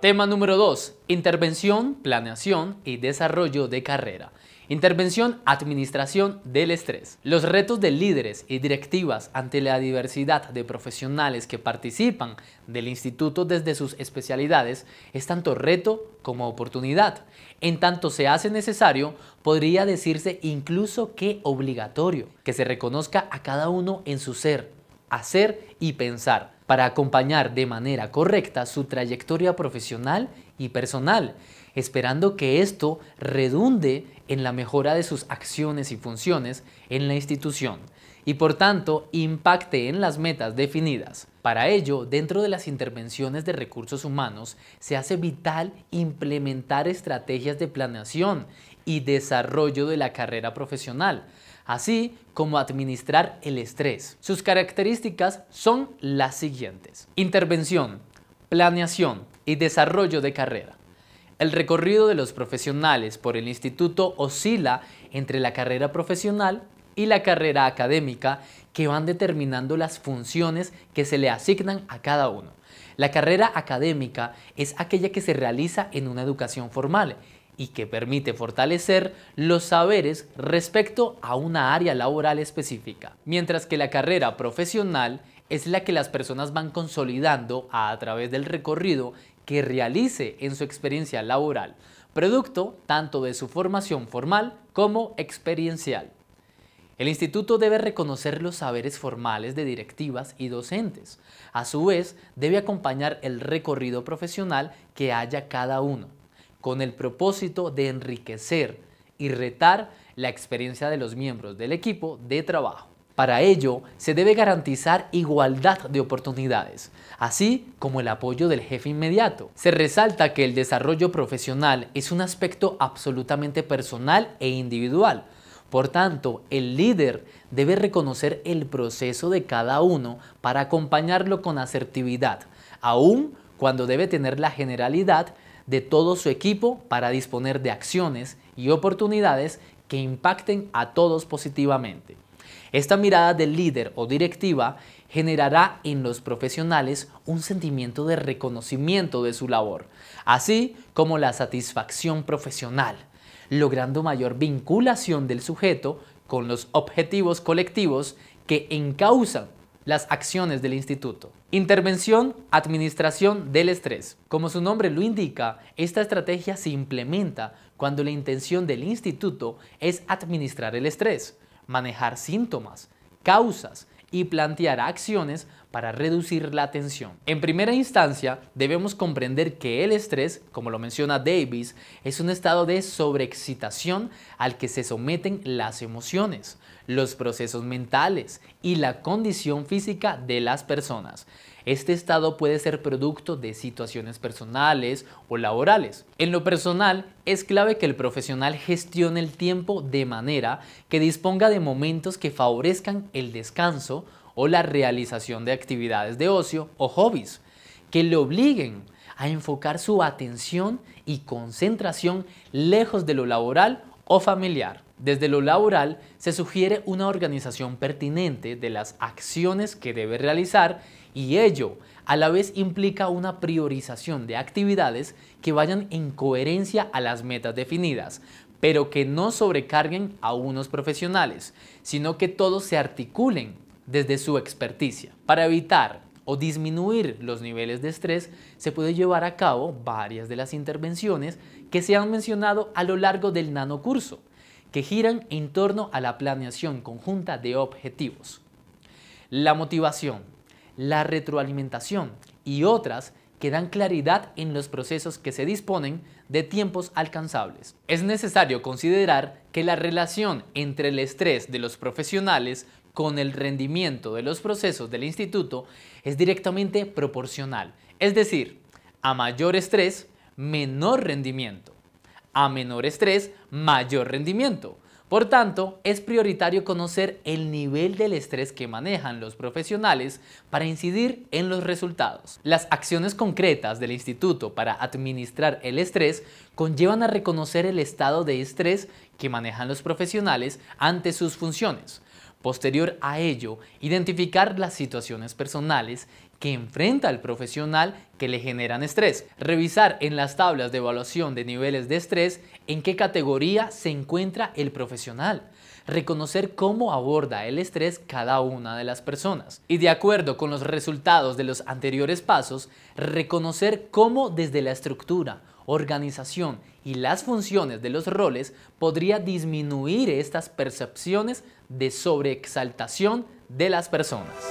Tema número 2. Intervención, planeación y desarrollo de carrera. Intervención, administración del estrés. Los retos de líderes y directivas ante la diversidad de profesionales que participan del instituto desde sus especialidades es tanto reto como oportunidad. En tanto se hace necesario, podría decirse incluso que obligatorio, que se reconozca a cada uno en su ser, hacer y pensar para acompañar de manera correcta su trayectoria profesional y personal, esperando que esto redunde en la mejora de sus acciones y funciones en la institución y por tanto impacte en las metas definidas. Para ello, dentro de las intervenciones de recursos humanos, se hace vital implementar estrategias de planeación y desarrollo de la carrera profesional, así como administrar el estrés. Sus características son las siguientes. Intervención, planeación y desarrollo de carrera. El recorrido de los profesionales por el instituto oscila entre la carrera profesional y la carrera académica que van determinando las funciones que se le asignan a cada uno. La carrera académica es aquella que se realiza en una educación formal y que permite fortalecer los saberes respecto a una área laboral específica, mientras que la carrera profesional es la que las personas van consolidando a, través del recorrido que realice en su experiencia laboral, producto tanto de su formación formal como experiencial. El instituto debe reconocer los saberes formales de directivas y docentes. A su vez, debe acompañar el recorrido profesional que haya cada uno con el propósito de enriquecer y retar la experiencia de los miembros del equipo de trabajo. Para ello, se debe garantizar igualdad de oportunidades, así como el apoyo del jefe inmediato. Se resalta que el desarrollo profesional es un aspecto absolutamente personal e individual. Por tanto, el líder debe reconocer el proceso de cada uno para acompañarlo con asertividad, aun cuando debe tener la generalidad de todo su equipo para disponer de acciones y oportunidades que impacten a todos positivamente. Esta mirada del líder o directiva generará en los profesionales un sentimiento de reconocimiento de su labor, así como la satisfacción profesional, logrando mayor vinculación del sujeto con los objetivos colectivos que encausan las acciones del instituto. Intervención, administración del estrés. Como su nombre lo indica, esta estrategia se implementa cuando la intención del instituto es administrar el estrés, manejar síntomas, causas y plantear acciones para reducir la tensión. En primera instancia, debemos comprender que el estrés, como lo menciona Davis, es un estado de sobreexcitación al que se someten las emociones, los procesos mentales y la condición física de las personas. Este estado puede ser producto de situaciones personales o laborales. En lo personal, es clave que el profesional gestione el tiempo de manera que disponga de momentos que favorezcan el descanso, o la realización de actividades de ocio o hobbies que le obliguen a enfocar su atención y concentración lejos de lo laboral o familiar. Desde lo laboral se sugiere una organización pertinente de las acciones que debe realizar y ello a la vez implica una priorización de actividades que vayan en coherencia a las metas definidas, pero que no sobrecarguen a unos profesionales, sino que todos se articulen desde su experticia. Para evitar o disminuir los niveles de estrés, se puede llevar a cabo varias de las intervenciones que se han mencionado a lo largo del nanocurso, que giran en torno a la planeación conjunta de objetivos. La motivación, la retroalimentación y otras que dan claridad en los procesos que se disponen de tiempos alcanzables. Es necesario considerar que la relación entre el estrés de los profesionales con el rendimiento de los procesos del instituto es directamente proporcional. Es decir, a mayor estrés, menor rendimiento. A menor estrés, mayor rendimiento. Por tanto, es prioritario conocer el nivel del estrés que manejan los profesionales para incidir en los resultados. Las acciones concretas del instituto para administrar el estrés conllevan a reconocer el estado de estrés que manejan los profesionales ante sus funciones, Posterior a ello, identificar las situaciones personales que enfrenta el profesional que le generan estrés. Revisar en las tablas de evaluación de niveles de estrés en qué categoría se encuentra el profesional. Reconocer cómo aborda el estrés cada una de las personas. Y de acuerdo con los resultados de los anteriores pasos, reconocer cómo desde la estructura organización y las funciones de los roles podría disminuir estas percepciones de sobreexaltación de las personas.